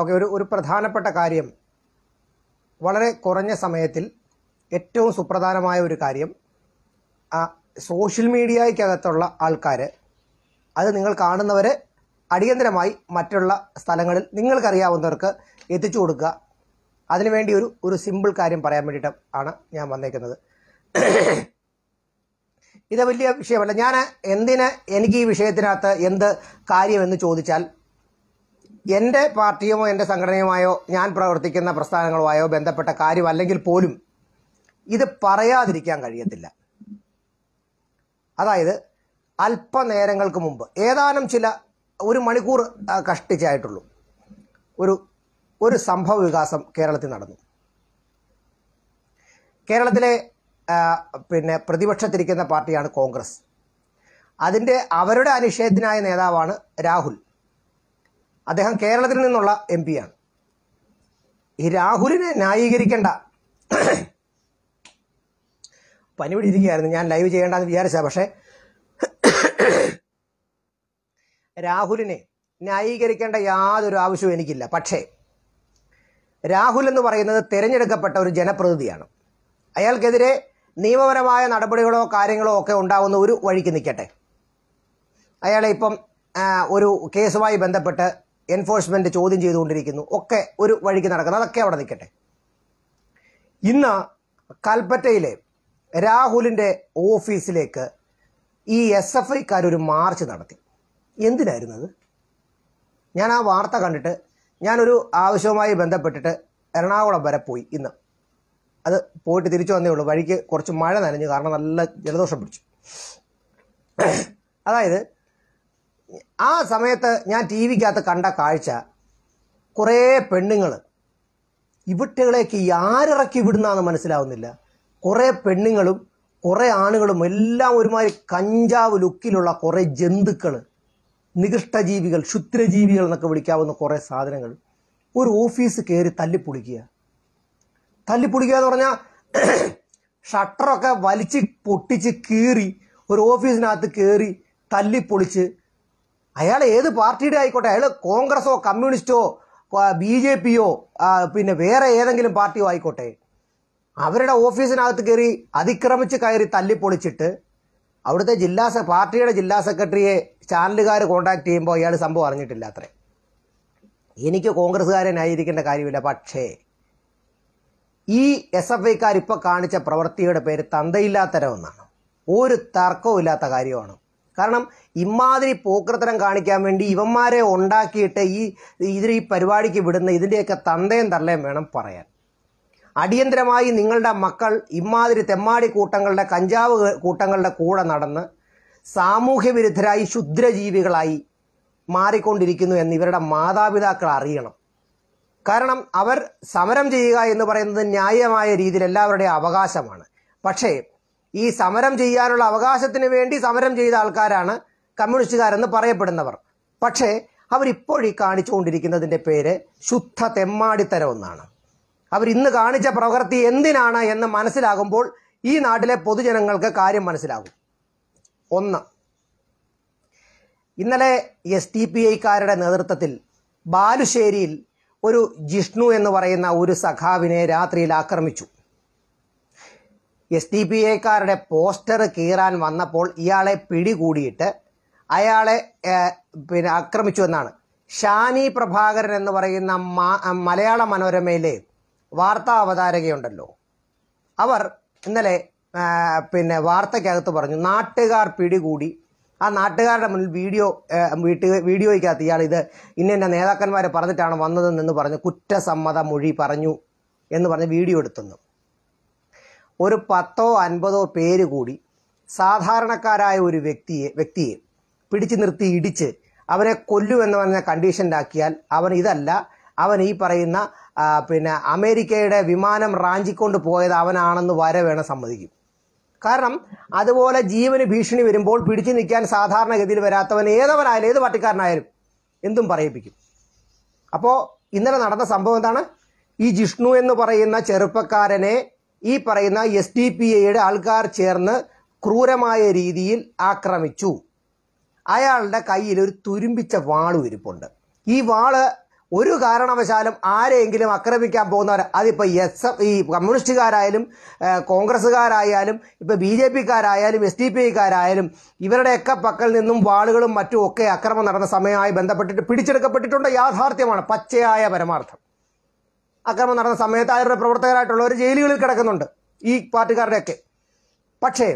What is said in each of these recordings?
okay ഒരു ഒരു പ്രധാനപ്പെട്ട കാര്യം വളരെ കുറഞ്ഞ സമയത്തിൽ ഏറ്റവും സുപ്രധാനമായ ഒരു കാര്യം സോഷ്യൽ മീഡിയയ്ക്കകത്തുള്ള ആൾക്കാർ അത് നിങ്ങൾ കാണുന്നവരെ അടിയന്തരമായി മറ്റുള്ള സ്ഥലങ്ങളിൽ നിങ്ങൾക്കറിയാവുന്നവർക്ക് എത്തിച്ചു കൊടുക്കുക അതിനുവേണ്ടി ഒരു ഒരു സിമ്പിൾ കാര്യം പറയാൻ വേണ്ടിയിട്ട് ആണ് ഞാൻ വന്നേക്കുന്നത് ഇത് വലിയ വിഷയമല്ല ഞാൻ എന്തിന് എനിക്ക് ഈ വിഷയത്തിനകത്ത് എന്ത് കാര്യമെന്ന് ചോദിച്ചാൽ എൻ്റെ പാർട്ടിയുമോ എൻ്റെ സംഘടനയുമായോ ഞാൻ പ്രവർത്തിക്കുന്ന പ്രസ്ഥാനങ്ങളുമായോ ബന്ധപ്പെട്ട കാര്യമല്ലെങ്കിൽ പോലും ഇത് പറയാതിരിക്കാൻ കഴിയത്തില്ല അതായത് അല്പനേരങ്ങൾക്ക് മുമ്പ് ഏതാനും ചില ഒരു മണിക്കൂർ കഷ്ടിച്ചായിട്ടുള്ളൂ ഒരു ഒരു സംഭവ വികാസം കേരളത്തിൽ നടന്നു കേരളത്തിലെ പിന്നെ പ്രതിപക്ഷത്തിരിക്കുന്ന പാർട്ടിയാണ് കോൺഗ്രസ് അതിൻ്റെ അവരുടെ അനിഷേധനായ നേതാവാണ് രാഹുൽ അദ്ദേഹം കേരളത്തിൽ നിന്നുള്ള എം ആണ് ഈ രാഹുലിനെ ന്യായീകരിക്കേണ്ട പനി പിടിച്ചിരിക്കുകയായിരുന്നു ഞാൻ ലൈവ് ചെയ്യേണ്ടെന്ന് വിചാരിച്ച പക്ഷേ രാഹുലിനെ ന്യായീകരിക്കേണ്ട യാതൊരു ആവശ്യവും എനിക്കില്ല പക്ഷേ രാഹുൽ എന്ന് പറയുന്നത് തിരഞ്ഞെടുക്കപ്പെട്ട ഒരു ജനപ്രതിനിധിയാണ് അയാൾക്കെതിരെ നിയമപരമായ നടപടികളോ കാര്യങ്ങളോ ഒക്കെ ഉണ്ടാവുന്ന ഒരു വഴിക്ക് നിൽക്കട്ടെ അയാളെ ഇപ്പം ഒരു കേസുമായി ബന്ധപ്പെട്ട് എൻഫോഴ്സ്മെന്റ് ചോദ്യം ചെയ്തുകൊണ്ടിരിക്കുന്നു ഒക്കെ ഒരു വഴിക്ക് നടക്കുന്നത് അതൊക്കെ അവിടെ നിൽക്കട്ടെ ഇന്ന് കൽപ്പറ്റയിലെ രാഹുലിൻ്റെ ഓഫീസിലേക്ക് ഈ എസ് എഫ് ഐക്കാരൊരു മാർച്ച് നടത്തി എന്തിനായിരുന്നു അത് ഞാൻ ആ വാർത്ത കണ്ടിട്ട് ഞാനൊരു ആവശ്യവുമായി ബന്ധപ്പെട്ടിട്ട് എറണാകുളം വരെ പോയി ഇന്ന് അത് പോയിട്ട് തിരിച്ചു വന്നേ ഉള്ളൂ വഴിക്ക് കുറച്ച് മഴ നനഞ്ഞു കാരണം നല്ല ജലദോഷം പിടിച്ചു അതായത് ആ സമയത്ത് ഞാൻ ടി വിക്കകത്ത് കണ്ട കാഴ്ച കുറേ പെണ്ണുങ്ങൾ ഇവിട്ടുകളേക്ക് ആരിറക്കി വിടുന്നാന്ന് മനസ്സിലാവുന്നില്ല കുറേ പെണ്ണുങ്ങളും കുറെ ആണുകളും എല്ലാം ഒരുമാതിരി കഞ്ചാവ് ലുക്കിലുള്ള കുറേ ജന്തുക്കൾ നികൃഷ്ടജീവികൾ ക്ഷുദ്രജീവികൾ എന്നൊക്കെ വിളിക്കാവുന്ന കുറേ സാധനങ്ങൾ ഒരു ഓഫീസ് കയറി തല്ലിപ്പൊളിക്കുക തല്ലിപ്പൊളിക്കുക എന്ന് പറഞ്ഞാൽ ഷട്ടറൊക്കെ വലിച്ച് പൊട്ടിച്ച് കീറി ഒരു ഓഫീസിനകത്ത് കയറി തല്ലിപ്പൊളിച്ച് അയാൾ ഏത് പാർട്ടിയുടെ ആയിക്കോട്ടെ അയാൾ കോൺഗ്രസോ കമ്മ്യൂണിസ്റ്റോ ബി ജെ പിയോ പിന്നെ വേറെ ഏതെങ്കിലും പാർട്ടിയോ ആയിക്കോട്ടെ അവരുടെ ഓഫീസിനകത്ത് കയറി അതിക്രമിച്ച് കയറി തല്ലിപ്പൊളിച്ചിട്ട് അവിടുത്തെ ജില്ലാ പാർട്ടിയുടെ ജില്ലാ സെക്രട്ടറിയെ ചാനലുകാർ കോണ്ടാക്ട് ചെയ്യുമ്പോൾ അയാൾ സംഭവം അറിഞ്ഞിട്ടില്ല അത്രേ എനിക്ക് കോൺഗ്രസ്സുകാരെ ന്യായീകരിക്കേണ്ട കാര്യമില്ല പക്ഷേ ഈ എസ് എഫ് ഐക്കാർ ഇപ്പോൾ കാണിച്ച പ്രവൃത്തിയുടെ പേര് തന്തയില്ലാത്തരമെന്നാണ് ഒരു തർക്കവുമില്ലാത്ത കാര്യമാണ് കാരണം ഇമാതിരി പോക്രത്തരം കാണിക്കാൻ വേണ്ടി ഇവന്മാരെ ഉണ്ടാക്കിയിട്ട് ഈ ഇതിൽ ഈ പരിപാടിക്ക് വിടുന്ന ഇതിൻ്റെയൊക്കെ തന്തയും തള്ളയും വേണം പറയാൻ അടിയന്തരമായി നിങ്ങളുടെ മക്കൾ ഇമാതിരി തെമ്മാടി കൂട്ടങ്ങളുടെ കഞ്ചാവ് കൂട്ടങ്ങളുടെ കൂടെ നടന്ന് സാമൂഹ്യ വിരുദ്ധരായി ക്ഷുദ്രജീവികളായി മാറിക്കൊണ്ടിരിക്കുന്നു എന്ന് ഇവരുടെ മാതാപിതാക്കൾ അറിയണം കാരണം അവർ സമരം ചെയ്യുക എന്ന് പറയുന്നത് ന്യായമായ രീതിയിൽ എല്ലാവരുടെയും അവകാശമാണ് പക്ഷേ ഈ സമരം ചെയ്യാനുള്ള അവകാശത്തിന് വേണ്ടി സമരം ചെയ്ത ആൾക്കാരാണ് കമ്മ്യൂണിസ്റ്റുകാരെന്ന് പറയപ്പെടുന്നവർ പക്ഷേ അവരിപ്പോഴീ കാണിച്ചുകൊണ്ടിരിക്കുന്നതിൻ്റെ പേര് ശുദ്ധ തെമ്മാടിത്തരം എന്നാണ് അവർ ഇന്ന് കാണിച്ച പ്രവൃത്തി എന്തിനാണ് എന്ന് മനസ്സിലാകുമ്പോൾ ഈ നാട്ടിലെ പൊതുജനങ്ങൾക്ക് കാര്യം മനസ്സിലാകും ഒന്ന് ഇന്നലെ എസ് ടി പി ഐക്കാരുടെ നേതൃത്വത്തിൽ ബാലുശ്ശേരിയിൽ ഒരു ജിഷ്ണു എന്ന് പറയുന്ന ഒരു സഖാവിനെ രാത്രിയിൽ ആക്രമിച്ചു എസ് ടി പി ഐക്കാരുടെ പോസ്റ്റർ കീറാൻ വന്നപ്പോൾ ഇയാളെ പിടികൂടിയിട്ട് അയാളെ പിന്നെ ആക്രമിച്ചു എന്നാണ് ഷാനി പ്രഭാകരൻ എന്ന് പറയുന്ന മലയാള മനോരമയിലെ വാർത്താ അവതാരകയുണ്ടല്ലോ അവർ ഇന്നലെ പിന്നെ വാർത്തയ്ക്കകത്ത് പറഞ്ഞു നാട്ടുകാർ പിടികൂടി ആ നാട്ടുകാരുടെ മുന്നിൽ വീഡിയോ വീട്ടിൽ വീഡിയോയ്ക്കകത്ത് ഇയാൾ ഇത് ഇന്ന നേതാക്കന്മാരെ പറഞ്ഞിട്ടാണ് വന്നതെന്ന് പറഞ്ഞ് കുറ്റസമ്മത മൊഴി പറഞ്ഞു എന്ന് പറഞ്ഞ് വീഡിയോ എടുത്തുന്നു ഒരു പത്തോ അൻപതോ പേര് കൂടി സാധാരണക്കാരായ ഒരു വ്യക്തിയെ വ്യക്തിയെ പിടിച്ചു നിർത്തി ഇടിച്ച് അവനെ കൊല്ലുമെന്ന് പറഞ്ഞ കണ്ടീഷനിലാക്കിയാൽ അവൻ ഇതല്ല അവൻ ഈ പറയുന്ന പിന്നെ അമേരിക്കയുടെ വിമാനം റാഞ്ചിക്കൊണ്ട് പോയത് അവനാണെന്ന് വരെ വേണം സമ്മതിക്കും കാരണം അതുപോലെ ജീവന് ഭീഷണി വരുമ്പോൾ പിടിച്ചു നിൽക്കാൻ സാധാരണഗതിയിൽ വരാത്തവൻ ഏതവനായാലും ഏത് പാർട്ടിക്കാരനായാലും എന്തും പറയിപ്പിക്കും അപ്പോൾ ഇന്നലെ നടന്ന സംഭവം എന്താണ് ഈ ജിഷ്ണു എന്ന് പറയുന്ന ചെറുപ്പക്കാരനെ ഈ പറയുന്ന എസ് ഡി പി എയുടെ ആൾക്കാർ ചേർന്ന് ക്രൂരമായ രീതിയിൽ ആക്രമിച്ചു അയാളുടെ കയ്യിൽ ഒരു തുരുമ്പിച്ച വാൾ ഇരിപ്പുണ്ട് ഈ വാള് ഒരു കാരണവശാലും ആരെയെങ്കിലും ആക്രമിക്കാൻ പോകുന്നവർ അതിപ്പോൾ എസ് ഈ കമ്മ്യൂണിസ്റ്റുകാരായാലും കോൺഗ്രസ്സുകാരായാലും ഇപ്പോൾ ബി ജെ പിക്കാരായാലും എസ് ഡി പി ഐക്കാരായാലും ഇവരുടെയൊക്കെ പക്കൽ നിന്നും വാളുകളും മറ്റും ഒക്കെ അക്രമം നടന്ന സമയമായി ബന്ധപ്പെട്ടിട്ട് പിടിച്ചെടുക്കപ്പെട്ടിട്ടുണ്ട് യാഥാർത്ഥ്യമാണ് പച്ചയായ പരമാർത്ഥം അക്രമം നടന്ന സമയത്ത് അവരുടെ പ്രവർത്തകരായിട്ടുള്ളവർ ജയിലുകളിൽ കിടക്കുന്നുണ്ട് ഈ പാർട്ടിക്കാരുടെയൊക്കെ പക്ഷേ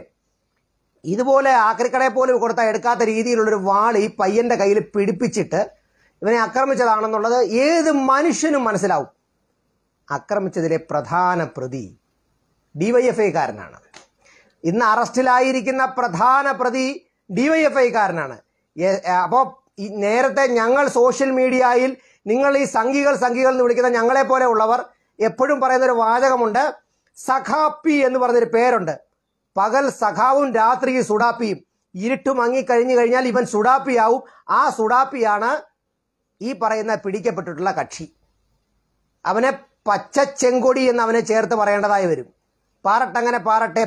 ഇതുപോലെ ആക്രിക്കടയെ പോലും കൊടുത്താൽ എടുക്കാത്ത രീതിയിലുള്ളൊരു വാൾ ഈ പയ്യൻ്റെ കയ്യിൽ പിടിപ്പിച്ചിട്ട് ഇവനെ ആക്രമിച്ചതാണെന്നുള്ളത് ഏത് മനുഷ്യനും മനസ്സിലാവും ആക്രമിച്ചതിലെ പ്രധാന പ്രതി ഡിവൈഎഫ് ഐക്കാരനാണ് ഇന്ന് അറസ്റ്റിലായിരിക്കുന്ന പ്രധാന പ്രതി ഡിവൈഎഫ് ഐക്കാരനാണ് അപ്പോൾ ഈ നേരത്തെ ഞങ്ങൾ സോഷ്യൽ മീഡിയയിൽ നിങ്ങൾ ഈ സംഘികൾ സംഘികൾ എന്ന് വിളിക്കുന്ന ഞങ്ങളെ പോലെ ഉള്ളവർ എപ്പോഴും പറയുന്ന ഒരു വാചകമുണ്ട് സഖാപ്പി എന്ന് പറഞ്ഞൊരു പേരുണ്ട് പകൽ സഖാവും രാത്രി സുഡാപ്പിയും ഇരുട്ടും മങ്ങി കഴിഞ്ഞു കഴിഞ്ഞാൽ ഇവൻ സുഡാപ്പിയാവും ആ സുഡാപ്പിയാണ് ഈ പറയുന്ന പിടിക്കപ്പെട്ടിട്ടുള്ള കക്ഷി അവനെ ചെങ്കൊടി എന്ന് അവനെ ചേർത്ത് പറയേണ്ടതായി വരും പാറട്ടങ്ങനെ പാറട്ടെ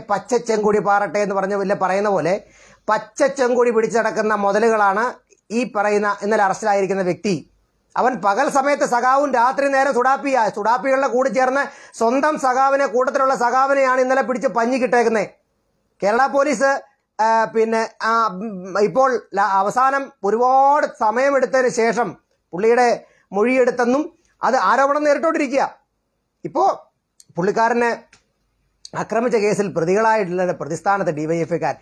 ചെങ്കൊടി പാറട്ടെ എന്ന് പറഞ്ഞ വലിയ പറയുന്ന പോലെ പച്ചച്ചെങ്കൊടി പിടിച്ചടക്കുന്ന മുതലുകളാണ് ഈ പറയുന്ന ഇന്നലെ അറസ്റ്റിലായിരിക്കുന്ന വ്യക്തി അവൻ പകൽ സമയത്ത് സഖാവും രാത്രി നേരം സുടാപ്പിയ സുടാപ്പികളുടെ കൂടെ ചേർന്ന് സ്വന്തം സഖാവിനെ കൂട്ടത്തിലുള്ള സഖാവിനെയാണ് ഇന്നലെ പിടിച്ച് പഞ്ഞി കിട്ടേക്കുന്നത് കേരള പോലീസ് പിന്നെ ഇപ്പോൾ അവസാനം ഒരുപാട് സമയമെടുത്തതിന് ശേഷം പുള്ളിയുടെ മൊഴിയെടുത്തെന്നും അത് ആരോപണം നേരിട്ടോണ്ടിരിക്കുക ഇപ്പോൾ പുള്ളിക്കാരനെ ആക്രമിച്ച കേസിൽ പ്രതികളായിട്ടുള്ള പ്രതിസ്ഥാനത്ത് ഡിവൈഎഫ്ഐക്കാർ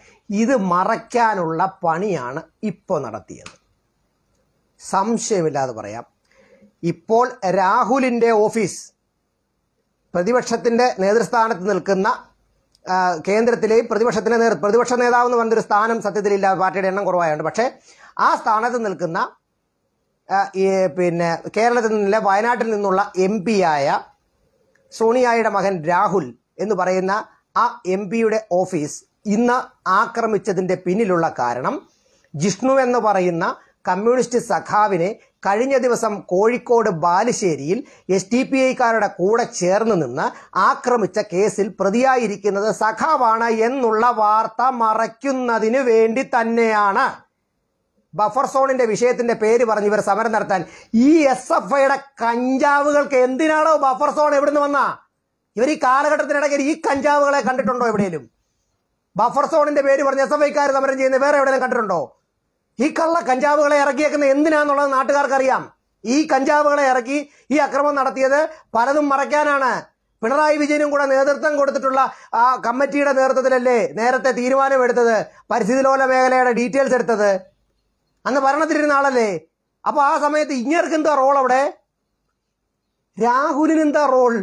ഇത് മറയ്ക്കാനുള്ള പണിയാണ് ഇപ്പോൾ നടത്തിയത് സംശയമില്ലാതെ പറയാം ഇപ്പോൾ രാഹുലിൻ്റെ ഓഫീസ് പ്രതിപക്ഷത്തിൻ്റെ നേതൃസ്ഥാനത്ത് നിൽക്കുന്ന കേന്ദ്രത്തിലെയും പ്രതിപക്ഷത്തിൻ്റെ പ്രതിപക്ഷ നേതാവ് എന്ന് പറഞ്ഞൊരു സ്ഥാനം സത്യത്തിലില്ല പാർട്ടിയുടെ എണ്ണം കുറവായുണ്ട് പക്ഷേ ആ സ്ഥാനത്ത് നിൽക്കുന്ന പിന്നെ കേരളത്തിൽ നിന്നില്ല വയനാട്ടിൽ നിന്നുള്ള എം പിയായ സോണിയായുടെ മകൻ രാഹുൽ എന്ന് പറയുന്ന ആ എം പിയുടെ ഓഫീസ് ഇന്ന് ആക്രമിച്ചതിൻ്റെ പിന്നിലുള്ള കാരണം ജിഷ്ണു എന്ന് പറയുന്ന കമ്മ്യൂണിസ്റ്റ് സഖാവിനെ കഴിഞ്ഞ ദിവസം കോഴിക്കോട് ബാലുശ്ശേരിയിൽ എസ് ടി പി ഐക്കാരുടെ കൂടെ ചേർന്ന് നിന്ന് ആക്രമിച്ച കേസിൽ പ്രതിയായിരിക്കുന്നത് സഖാവാണ് എന്നുള്ള വാർത്ത മറയ്ക്കുന്നതിന് വേണ്ടി തന്നെയാണ് ബഫർ സോണിന്റെ വിഷയത്തിന്റെ പേര് പറഞ്ഞ് ഇവർ സമരം നടത്താൻ ഈ എസ് എഫ് ഐയുടെ കഞ്ചാവുകൾക്ക് എന്തിനാണോ ബഫർ സോൺ നിന്ന് വന്ന ഇവർ ഈ കാലഘട്ടത്തിനിടയ്ക്ക് ഈ കഞ്ചാവുകളെ കണ്ടിട്ടുണ്ടോ എവിടെയും ബഫർ സോണിന്റെ പേര് പറഞ്ഞ് എസ് എഫ് ഐക്കാർ സമരം ചെയ്യുന്ന വേറെ എവിടെയെങ്കിലും കണ്ടിട്ടുണ്ടോ ഈ കള്ള കഞ്ചാവുകളെ ഇറക്കിയേക്കുന്നത് എന്തിനാന്നുള്ളത് നാട്ടുകാർക്കറിയാം ഈ കഞ്ചാവുകളെ ഇറക്കി ഈ അക്രമം നടത്തിയത് പലതും മറയ്ക്കാനാണ് പിണറായി വിജയനും കൂടെ നേതൃത്വം കൊടുത്തിട്ടുള്ള ആ കമ്മിറ്റിയുടെ നേതൃത്വത്തിലല്ലേ നേരത്തെ തീരുമാനമെടുത്തത് പരിസ്ഥിതി ലോല മേഖലയുടെ ഡീറ്റെയിൽസ് എടുത്തത് അന്ന് ഭരണത്തിലിരുന്ന ആളല്ലേ അപ്പൊ ആ സമയത്ത് ഇങ്ങർക്ക് എന്താ റോൾ അവിടെ രാഹുലിന് എന്താ റോൾ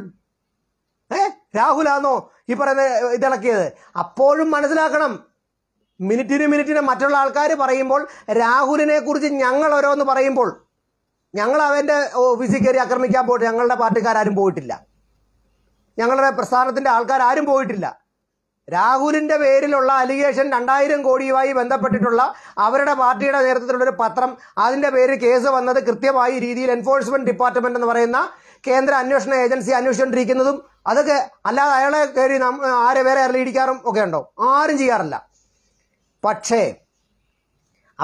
ഏ രാഹുലാന്നോ ഈ പറയുന്ന ഇതിളക്കിയത് അപ്പോഴും മനസ്സിലാക്കണം മിനിറ്റിന് മിനിറ്റിന് മറ്റുള്ള ആൾക്കാർ പറയുമ്പോൾ രാഹുലിനെ കുറിച്ച് ഞങ്ങൾ ഓരോന്ന് പറയുമ്പോൾ ഞങ്ങൾ അവൻ്റെ ഓഫീസിൽ കയറി ആക്രമിക്കാൻ പോയിട്ട് ഞങ്ങളുടെ പാർട്ടിക്കാരും പോയിട്ടില്ല ഞങ്ങളുടെ പ്രസ്ഥാനത്തിൻ്റെ ആൾക്കാർ ആരും പോയിട്ടില്ല രാഹുലിന്റെ പേരിലുള്ള അലിഗേഷൻ രണ്ടായിരം കോടിയുമായി ബന്ധപ്പെട്ടിട്ടുള്ള അവരുടെ പാർട്ടിയുടെ നേതൃത്വത്തിലുള്ള ഒരു പത്രം അതിന്റെ പേരിൽ കേസ് വന്നത് കൃത്യമായി രീതിയിൽ എൻഫോഴ്സ്മെന്റ് ഡിപ്പാർട്ട്മെന്റ് എന്ന് പറയുന്ന കേന്ദ്ര അന്വേഷണ ഏജൻസി അന്വേഷിച്ചുകൊണ്ടിരിക്കുന്നതും അതൊക്കെ അല്ലാതെ അയാളെ കയറി ആരെ വേറെ അറിയിടിക്കാറും ഒക്കെ ഉണ്ടോ ആരും ചെയ്യാറില്ല പക്ഷേ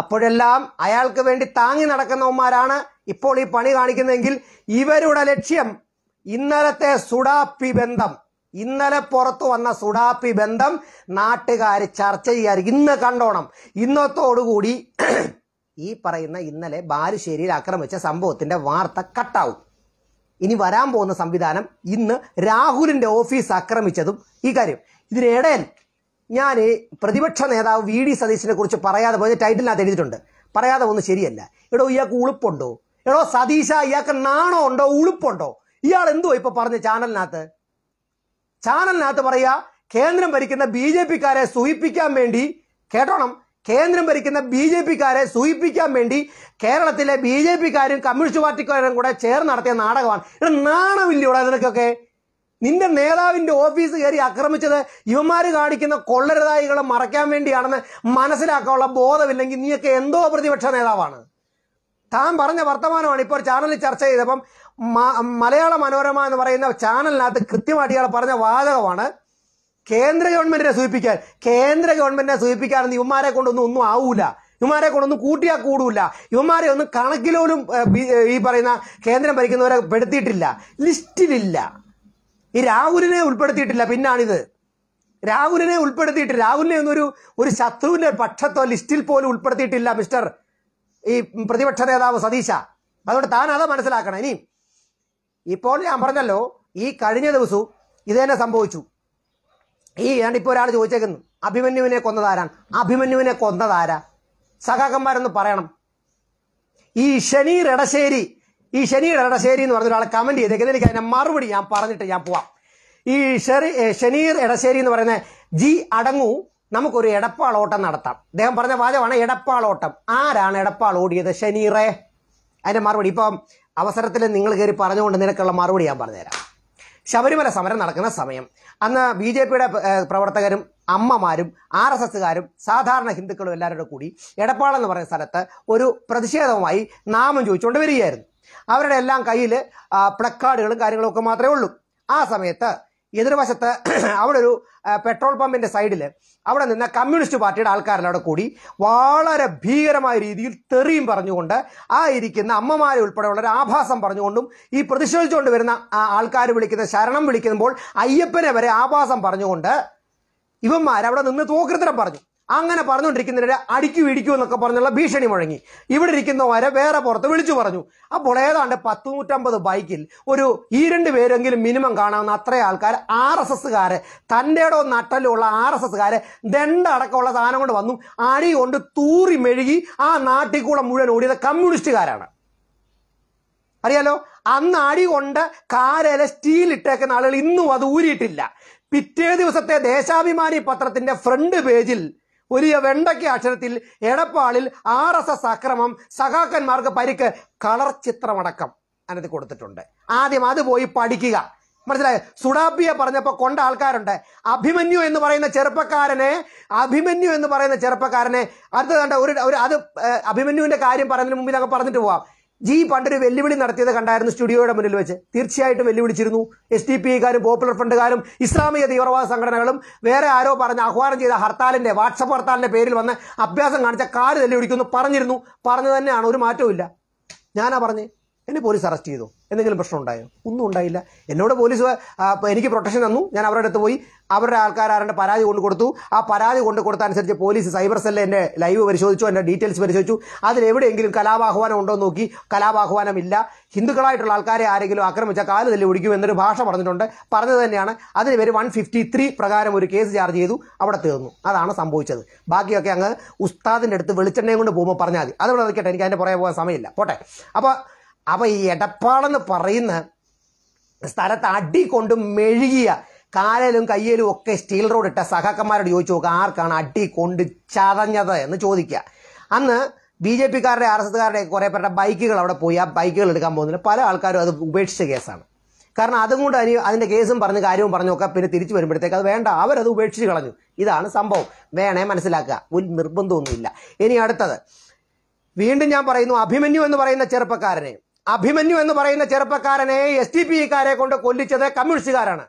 അപ്പോഴെല്ലാം അയാൾക്ക് വേണ്ടി താങ്ങി നടക്കുന്നവന്മാരാണ് ഇപ്പോൾ ഈ പണി കാണിക്കുന്നതെങ്കിൽ ഇവരുടെ ലക്ഷ്യം ഇന്നലത്തെ സുഡാപ്പി ബന്ധം ഇന്നലെ പുറത്തു വന്ന സുഡാപ്പി ബന്ധം നാട്ടുകാർ ചർച്ച ചെയ്യാറ് ഇന്ന് കണ്ടോണം ഇന്നത്തോടുകൂടി ഈ പറയുന്ന ഇന്നലെ ബാലുശ്ശേരിയിൽ ആക്രമിച്ച സംഭവത്തിന്റെ വാർത്ത കട്ടാവും ഇനി വരാൻ പോകുന്ന സംവിധാനം ഇന്ന് രാഹുലിന്റെ ഓഫീസ് ആക്രമിച്ചതും ഈ കാര്യം ഇതിനിടയിൽ ഞാൻ പ്രതിപക്ഷ നേതാവ് വി ഡി സതീശിനെ കുറിച്ച് പറയാതെ പോയത് ടൈറ്റിലിനകത്ത് എഴുതിയിട്ടുണ്ട് പറയാതെ പോകുന്നത് ശരിയല്ല എടോ ഇയാൾക്ക് ഉളുപ്പുണ്ടോ എടോ സതീശ ഇയാൾക്ക് നാണോ ഉണ്ടോ ഉളുപ്പുണ്ടോ ഇയാൾ എന്തുവാ ഇപ്പൊ പറഞ്ഞ ചാനലിനകത്ത് ചാനലിനകത്ത് പറയുക കേന്ദ്രം ഭരിക്കുന്ന ബി ജെ പിക്കാരെ സൂയിപ്പിക്കാൻ വേണ്ടി കേട്ടോണം കേന്ദ്രം ഭരിക്കുന്ന ബി ജെ പിക്കാരെ സൂയിപ്പിക്കാൻ വേണ്ടി കേരളത്തിലെ ബി ജെ പിക്കാരും കമ്മ്യൂണിസ്റ്റ് പാർട്ടിക്കാരും കൂടെ ചേർന്ന് നടത്തിയ നാടകമാണ് ഇവിടെ നാണമില്ല ഇവിടെ നിനക്കൊക്കെ നിന്റെ നേതാവിന്റെ ഓഫീസ് കയറി ആക്രമിച്ചത് ഇവന്മാര് കാണിക്കുന്ന കൊള്ളരുതായികളെ മറയ്ക്കാൻ വേണ്ടിയാണെന്ന് മനസ്സിലാക്കാനുള്ള ബോധമില്ലെങ്കിൽ നീയൊക്കെ എന്തോ പ്രതിപക്ഷ നേതാവാണ് താൻ പറഞ്ഞ വർത്തമാനമാണ് ഇപ്പോൾ ചാനലിൽ ചർച്ച ചെയ്തപ്പം മലയാള മനോരമ എന്ന് പറയുന്ന ചാനലിനകത്ത് കൃത്യമായിട്ട് ഇയാൾ പറഞ്ഞ വാചകമാണ് കേന്ദ്ര ഗവൺമെന്റിനെ സൂചിപ്പിക്കാൻ കേന്ദ്ര ഗവൺമെന്റിനെ സൂചിപ്പിക്കാനെന്ന് ഇവന്മാരെ കൊണ്ടൊന്നും ഒന്നും ആവൂല ഇവന്മാരെ കൊണ്ടൊന്നും കൂട്ടിയാൽ കൂടൂല ഇവന്മാരെ ഒന്നും കണക്കിലോലും ഈ പറയുന്ന കേന്ദ്രം ഭരിക്കുന്നവരെ പെടുത്തിയിട്ടില്ല ലിസ്റ്റിലില്ല ഈ രാഹുലിനെ ഉൾപ്പെടുത്തിയിട്ടില്ല പിന്നാണിത് രാഹുലിനെ ഉൾപ്പെടുത്തിയിട്ട് രാഹുലിനെ ഒന്നൊരു ഒരു ശത്രുവിന്റെ പക്ഷത്തോ ലിസ്റ്റിൽ പോലും ഉൾപ്പെടുത്തിയിട്ടില്ല മിസ്റ്റർ ഈ പ്രതിപക്ഷ നേതാവ് സതീശ അതുകൊണ്ട് താൻ അത് മനസ്സിലാക്കണം ഇനി ഇപ്പോൾ ഞാൻ പറഞ്ഞല്ലോ ഈ കഴിഞ്ഞ ദിവസവും ഇത് തന്നെ സംഭവിച്ചു ഈ ഞാനിപ്പോ ഒരാൾ ചോദിച്ചേക്കുന്നു അഭിമന്യുവിനെ കൊന്നതാരാണ് അഭിമന്യുവിനെ കൊന്നതാരാ സഖാക്കന്മാരൊന്ന് പറയണം ഈ ശനി ഇടശ്ശേരി ഈ ശനി ഇടശ്ശേരി എന്ന് പറഞ്ഞ ഒരാൾ കമന്റ് ചെയ്തേക്കുന്നത് എനിക്ക് അതിനെ മറുപടി ഞാൻ പറഞ്ഞിട്ട് ഞാൻ പോവാം ഈ ഷെറി ഷനീർ ഇടശ്ശേരി എന്ന് പറയുന്ന ജി അടങ്ങൂ നമുക്കൊരു എടപ്പാളോട്ടം നടത്താം അദ്ദേഹം പറഞ്ഞ വാചകമാണ് എടപ്പാളോട്ടം ആരാണ് എടപ്പാൾ ഓടിയത് ശനീറെ അതിൻ്റെ മറുപടി ഇപ്പം അവസരത്തിൽ നിങ്ങൾ കയറി പറഞ്ഞുകൊണ്ട് നിനക്കുള്ള മറുപടി ഞാൻ പറഞ്ഞുതരാം ശബരിമല സമരം നടക്കുന്ന സമയം അന്ന് ബി ജെ പിയുടെ പ്രവർത്തകരും അമ്മമാരും ആർ എസ് എസുകാരും സാധാരണ ഹിന്ദുക്കളും എല്ലാവരുടെ കൂടി എടപ്പാളെന്ന് പറയുന്ന സ്ഥലത്ത് ഒരു പ്രതിഷേധവുമായി നാമം ചോദിച്ചുകൊണ്ട് വരികയായിരുന്നു അവരുടെ എല്ലാം കയ്യിൽ പ്ലക്കാർഡുകളും കാര്യങ്ങളൊക്കെ മാത്രമേ ഉള്ളൂ ആ സമയത്ത് എതിർവശത്ത് അവിടെ ഒരു പെട്രോൾ പമ്പിന്റെ സൈഡിൽ അവിടെ നിന്ന് കമ്മ്യൂണിസ്റ്റ് പാർട്ടിയുടെ ആൾക്കാരെല്ലാം കൂടി വളരെ ഭീകരമായ രീതിയിൽ തെറിയും പറഞ്ഞുകൊണ്ട് ആ ഇരിക്കുന്ന അമ്മമാരെ ഉൾപ്പെടെയുള്ള ഒരു ആഭാസം പറഞ്ഞുകൊണ്ടും ഈ പ്രതിഷേധിച്ചുകൊണ്ട് വരുന്ന ആൾക്കാർ വിളിക്കുന്ന ശരണം വിളിക്കുമ്പോൾ അയ്യപ്പനെ വരെ ആഭാസം പറഞ്ഞുകൊണ്ട് ഇവന്മാർ അവിടെ നിന്ന് തോക്കൃത്തരം പറഞ്ഞു അങ്ങനെ പറഞ്ഞുകൊണ്ടിരിക്കുന്നതിനിടെ അടിക്കു ഇടിക്കൂ എന്നൊക്കെ പറഞ്ഞുള്ള ഭീഷണി മുഴങ്ങി ഇവിടെ ഇരിക്കുന്നവരെ വേറെ പുറത്ത് വിളിച്ചു പറഞ്ഞു അപ്പോൾ ഏതാണ്ട് പത്ത് നൂറ്റമ്പത് ബൈക്കിൽ ഒരു ഈ രണ്ട് പേരെങ്കിലും മിനിമം കാണാവുന്ന അത്രയും ആൾക്കാർ ആർ എസ് എസ്സുകാരെ തൻ്റെടോ നട്ടലുള്ള ആർ എസ് എസ്സുകാരെ ദണ്ട സാധനം കൊണ്ട് വന്നു അടി കൊണ്ട് തൂറി മെഴുകി ആ നാട്ടിൽ കൂടെ മുഴുവൻ ഓടിയത് കമ്മ്യൂണിസ്റ്റുകാരാണ് അറിയാലോ അന്ന് അടി കൊണ്ട് കാരയിലെ സ്റ്റീൽ ഇട്ടേക്കുന്ന ആളുകൾ ഇന്നും അത് ഊരിയിട്ടില്ല പിറ്റേ ദിവസത്തെ ദേശാഭിമാനി പത്രത്തിന്റെ ഫ്രണ്ട് പേജിൽ ഒരു വെണ്ടയ്ക്ക അക്ഷരത്തിൽ എടപ്പാളിൽ ആർ എസ് എസ് അക്രമം സഖാക്കന്മാർക്ക് പരിക്ക് കളർ ചിത്രമടക്കം അതിനകത്ത് കൊടുത്തിട്ടുണ്ട് ആദ്യം അത് പോയി പഠിക്കുക മനസ്സിലായി സുഡാബിയെ പറഞ്ഞപ്പോൾ കൊണ്ട ആൾക്കാരുണ്ട് അഭിമന്യു എന്ന് പറയുന്ന ചെറുപ്പക്കാരനെ അഭിമന്യു എന്ന് പറയുന്ന ചെറുപ്പക്കാരനെ അടുത്തത് കണ്ട ഒരു അത് അഭിമന്യുവിന്റെ കാര്യം പറഞ്ഞതിന് മുമ്പിൽ അങ്ങ് പറഞ്ഞിട്ട് പോവാം ജി പണ്ടൊരു വെല്ലുവിളി നടത്തിയത് കണ്ടായിരുന്നു സ്റ്റുഡിയോയുടെ മുന്നിൽ വെച്ച് തീർച്ചയായിട്ടും വെല്ലുവിളിച്ചിരുന്നു എസ് ഡി കാരും പോപ്പുലർ ഫ്രണ്ടുകാരും ഇസ്ലാമിക തീവ്രവാദ സംഘടനകളും വേറെ ആരോ പറഞ്ഞ് ആഹ്വാനം ചെയ്ത ഹർത്താലിന്റെ വാട്സപ്പ് ഹർത്താലിന്റെ പേരിൽ വന്ന് അഭ്യാസം കാണിച്ച കാല് വെല്ലുവിളിക്കുന്നു പറഞ്ഞിരുന്നു പറഞ്ഞു തന്നെയാണ് ഒരു മാറ്റവും ഇല്ല ഞാനാ പറഞ്ഞേ എന്നെ പോലീസ് അറസ്റ്റ് ചെയ്തു എന്തെങ്കിലും പ്രശ്നം ഉണ്ടായോ ഒന്നും ഉണ്ടായില്ല എന്നോട് പോലീസ് എനിക്ക് പ്രൊട്ടക്ഷൻ തന്നു ഞാൻ അവരുടെ അടുത്ത് പോയി അവരുടെ ആൾക്കാർ ആരുടെ പരാതി കൊണ്ട് കൊടുത്തു ആ പരാതി കൊണ്ട് കൊടുത്ത അനുസരിച്ച് പോലീസ് സൈബർ സെല്ലിൽ എൻ്റെ ലൈവ് പരിശോധിച്ചു എൻ്റെ ഡീറ്റെയിൽസ് പരിശോധിച്ചു അതിലെവിടെയെങ്കിലും കലാപാഹ്വാനം ഉണ്ടോ എന്ന് നോക്കി കലാപാഹ്വാനം ഇല്ല ഹിന്ദുക്കളായിട്ടുള്ള ആൾക്കാരെ ആരെങ്കിലും ആക്രമിച്ച കാല് തല്ലി ഒടിക്കും എന്നൊരു ഭാഷ പറഞ്ഞിട്ടുണ്ട് പറഞ്ഞത് തന്നെയാണ് അതിന് പേര് വൺ ഫിഫ്റ്റി ത്രീ പ്രകാരം ഒരു കേസ് ചാർജ് ചെയ്തു അവിടെ തീർന്നു അതാണ് സംഭവിച്ചത് ബാക്കിയൊക്കെ അങ്ങ് ഉസ്താദിൻ്റെ അടുത്ത് വെളിച്ചെണ്ണയും കൊണ്ട് പോകുമ്പോൾ പറഞ്ഞാൽ മതി അതവിടെ നിൽക്കട്ടെ എനിക്ക് അതിൻ്റെ പുറകെ പോകാൻ സമയമില്ല പോട്ടെ അപ്പോൾ അപ്പൊ ഈ എടപ്പാളെന്ന് പറയുന്ന സ്ഥലത്ത് അടി കൊണ്ട് മെഴുകിയ കാലയിലും കയ്യിലും ഒക്കെ സ്റ്റീൽ റോഡ് ഇട്ട സഹാക്കന്മാരോട് ചോദിച്ചു നോക്കുക ആർക്കാണ് അടി കൊണ്ട് ചതഞ്ഞത് എന്ന് ചോദിക്കുക അന്ന് ബി ജെ പിക്കാരുടെ ആർ എസ് എസ്കാരുടെ കുറെ പേരുടെ ബൈക്കുകൾ അവിടെ പോയി ആ ബൈക്കുകൾ എടുക്കാൻ പോകുന്നില്ല പല ആൾക്കാരും അത് ഉപേക്ഷിച്ച കേസാണ് കാരണം അതും കൊണ്ട് അതിന് അതിൻ്റെ കേസും പറഞ്ഞ് കാര്യവും പറഞ്ഞു പറഞ്ഞൊക്കെ പിന്നെ തിരിച്ചു വരുമ്പോഴത്തേക്ക് അത് വേണ്ട അവരത് ഉപേക്ഷിച്ച് കളഞ്ഞു ഇതാണ് സംഭവം വേണേ മനസ്സിലാക്കുക ഒരു നിർബന്ധമൊന്നുമില്ല ഇനി അടുത്തത് വീണ്ടും ഞാൻ പറയുന്നു അഭിമന്യു എന്ന് പറയുന്ന ചെറുപ്പക്കാരനെ അഭിമന്യു എന്ന് പറയുന്ന ചെറുപ്പക്കാരനെ എസ് ടി പിക്കാരെ e കൊണ്ട് കൊല്ലിച്ചത് കമ്മ്യൂണിസ്റ്റുകാരാണ്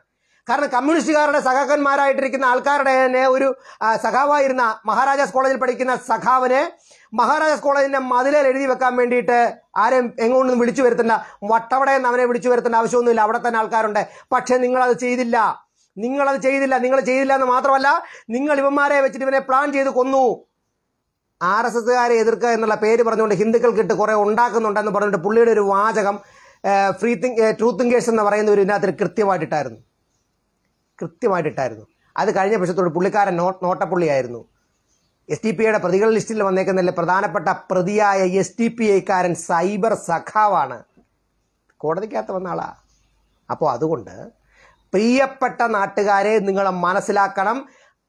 കാരണം കമ്മ്യൂണിസ്റ്റുകാരുടെ സഖാക്കന്മാരായിട്ടിരിക്കുന്ന ആൾക്കാരുടെ തന്നെ ഒരു സഖാവായിരുന്ന മഹാരാജാസ് കോളേജിൽ പഠിക്കുന്ന സഖാവിനെ മഹാരാജാസ് കോളേജിന്റെ മതിലിൽ എഴുതി വെക്കാൻ വേണ്ടിയിട്ട് ആരെയും എങ്ങോട്ടൊന്നും വിളിച്ചു വരുത്തണ്ട വട്ടവടയിൽ നിന്ന് അവനെ വിളിച്ചു വരുത്തേണ്ട ആവശ്യമൊന്നുമില്ല അവിടെ തന്നെ ആൾക്കാരുണ്ട് പക്ഷെ നിങ്ങളത് ചെയ്തില്ല നിങ്ങളത് ചെയ്തില്ല നിങ്ങൾ ചെയ്തില്ല എന്ന് മാത്രമല്ല നിങ്ങൾ ഇവന്മാരെ വെച്ചിട്ട് ഇവനെ പ്ലാൻ ചെയ്ത് കൊന്നു ആർ എസ് എസ്സുകാരെ എതിർക്കുക എന്നുള്ള പേര് പറഞ്ഞുകൊണ്ട് ഹിന്ദുക്കൾക്കിട്ട് കുറേ ഉണ്ടാക്കുന്നുണ്ടെന്ന് പറഞ്ഞിട്ട് പുള്ളിയുടെ ഒരു വാചകം ഫ്രീ തിങ് തിങ്ക് കേസ് എന്ന് പറയുന്ന ഒരു ഇതിനകത്ത് കൃത്യമായിട്ടിട്ടായിരുന്നു കൃത്യമായിട്ടിട്ടായിരുന്നു അത് കഴിഞ്ഞ പക്ഷത്തോട് പുള്ളിക്കാരൻ നോട്ടപ്പുള്ളിയായിരുന്നു എസ് ടി പി ഐയുടെ പ്രതികൾ ലിസ്റ്റിൽ വന്നേക്കുന്നതിലെ പ്രധാനപ്പെട്ട പ്രതിയായ എസ് ടി പി ഐക്കാരൻ സൈബർ സഖാവാണ് കോടതിക്കകത്ത് വന്ന ആളാ അപ്പോൾ അതുകൊണ്ട് പ്രിയപ്പെട്ട നാട്ടുകാരെ നിങ്ങളെ മനസ്സിലാക്കണം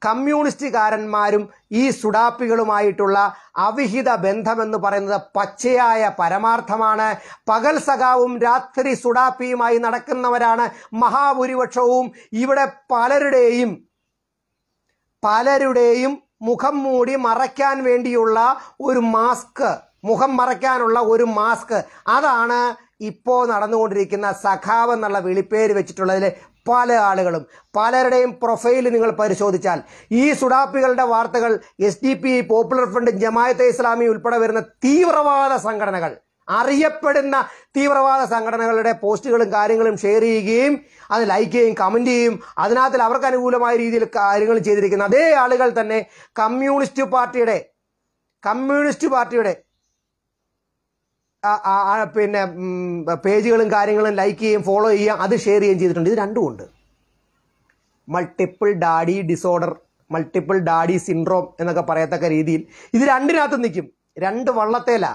കമ്മ്യൂണിസ്റ്റുകാരന്മാരും ഈ സുഡാപ്പികളുമായിട്ടുള്ള അവിഹിത ബന്ധമെന്ന് പറയുന്നത് പച്ചയായ പരമാർത്ഥമാണ് പകൽ സഖാവും രാത്രി സുഡാപ്പിയുമായി നടക്കുന്നവരാണ് മഹാഭൂരിപക്ഷവും ഇവിടെ പലരുടെയും പലരുടെയും മുഖം മൂടി മറയ്ക്കാൻ വേണ്ടിയുള്ള ഒരു മാസ്ക് മുഖം മറയ്ക്കാനുള്ള ഒരു മാസ്ക് അതാണ് ഇപ്പോൾ നടന്നുകൊണ്ടിരിക്കുന്ന സഖാവ് എന്നുള്ള വിളിപ്പേര് വെച്ചിട്ടുള്ളതിൽ പല ആളുകളും പലരുടെയും പ്രൊഫൈൽ നിങ്ങൾ പരിശോധിച്ചാൽ ഈ സുഡാപ്പികളുടെ വാർത്തകൾ S D P popular front Jamaat e Islami ഉൾപ്പെടെ വരുന്ന തീവ്രവാദ സംഘടനകൾ അറിയപ്പെടുന്ന തീവ്രവാദ സംഘടനകളുടെ പോസ്റ്റുകളും കാര്യങ്ങളും ഷെയർ ചെയ്യുകയും അത് ലൈക്ക് ചെയ്യുകയും കമൻറ്റ് ചെയ്യും അതിനകത്തിൽ അവർക്ക് അനുകൂലമായ രീതിയിൽ കാര്യങ്ങൾ ചെയ്തിരിക്കുന്ന അതേ ആളുകൾ തന്നെ കമ്മ്യൂണിസ്റ്റ് പാർട്ടിയുടെ കമ്മ്യൂണിസ്റ്റ് പാർട്ടിയുടെ പിന്നെ പേജുകളും കാര്യങ്ങളും ലൈക്ക് ചെയ്യുകയും ഫോളോ ചെയ്യുക അത് ഷെയർ ചെയ്യുകയും ചെയ്തിട്ടുണ്ട് ഇത് രണ്ടും ഉണ്ട് multiple daddy disorder multiple daddy syndrome എന്നൊക്കെ പറയത്തക്ക രീതിയിൽ ഇത് രണ്ടിനകത്ത് നിൽക്കും രണ്ട് വള്ളത്തേല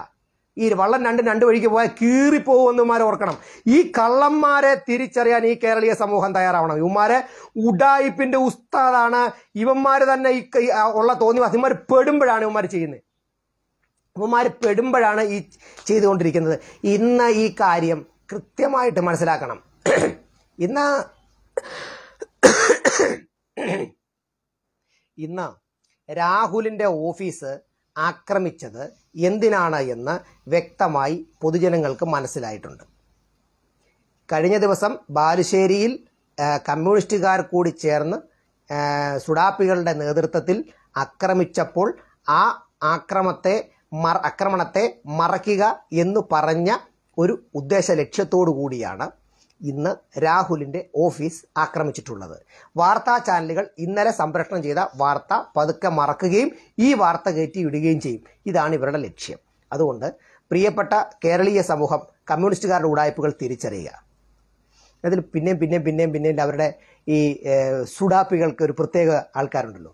ഈ വള്ളം രണ്ട് രണ്ട് വഴിക്ക് പോയാൽ കീറിപ്പോകുമെന്നുമാർ ഓർക്കണം ഈ കള്ളന്മാരെ തിരിച്ചറിയാൻ ഈ കേരളീയ സമൂഹം തയ്യാറാവണം ഇവന്മാരെ ഉഡായിപ്പിന്റെ ഉസ്താദാണ് ഇവന്മാർ തന്നെ ഈ ഉള്ള തോന്നി അതിന്മാർ പെടുമ്പോഴാണ് ഇവന്മാർ ചെയ്യുന്നത് അപ്പന്മാർ പെടുമ്പോഴാണ് ഈ ചെയ്തുകൊണ്ടിരിക്കുന്നത് ഇന്ന് ഈ കാര്യം കൃത്യമായിട്ട് മനസ്സിലാക്കണം ഇന്ന് ഇന്ന് രാഹുലിൻ്റെ ഓഫീസ് ആക്രമിച്ചത് എന്തിനാണ് എന്ന് വ്യക്തമായി പൊതുജനങ്ങൾക്ക് മനസ്സിലായിട്ടുണ്ട് കഴിഞ്ഞ ദിവസം ബാലുശ്ശേരിയിൽ കമ്മ്യൂണിസ്റ്റുകാർ കൂടി ചേർന്ന് സുഡാപ്പികളുടെ നേതൃത്വത്തിൽ ആക്രമിച്ചപ്പോൾ ആ ആക്രമത്തെ മറ ആക്രമണത്തെ മറയ്ക്കുക എന്ന് പറഞ്ഞ ഒരു ഉദ്ദേശ ലക്ഷ്യത്തോടു കൂടിയാണ് ഇന്ന് രാഹുലിന്റെ ഓഫീസ് ആക്രമിച്ചിട്ടുള്ളത് വാർത്താ ചാനലുകൾ ഇന്നലെ സംപ്രേഷണം ചെയ്ത വാർത്ത പതുക്കെ മറക്കുകയും ഈ വാർത്ത കയറ്റി ഇടുകയും ചെയ്യും ഇതാണ് ഇവരുടെ ലക്ഷ്യം അതുകൊണ്ട് പ്രിയപ്പെട്ട കേരളീയ സമൂഹം കമ്മ്യൂണിസ്റ്റുകാരുടെ ഉടായ്പകൾ തിരിച്ചറിയുക അതിൽ പിന്നെയും പിന്നെയും പിന്നെയും പിന്നെയും അവരുടെ ഈ സുഡാപ്പികൾക്ക് ഒരു പ്രത്യേക ആൾക്കാരുണ്ടല്ലോ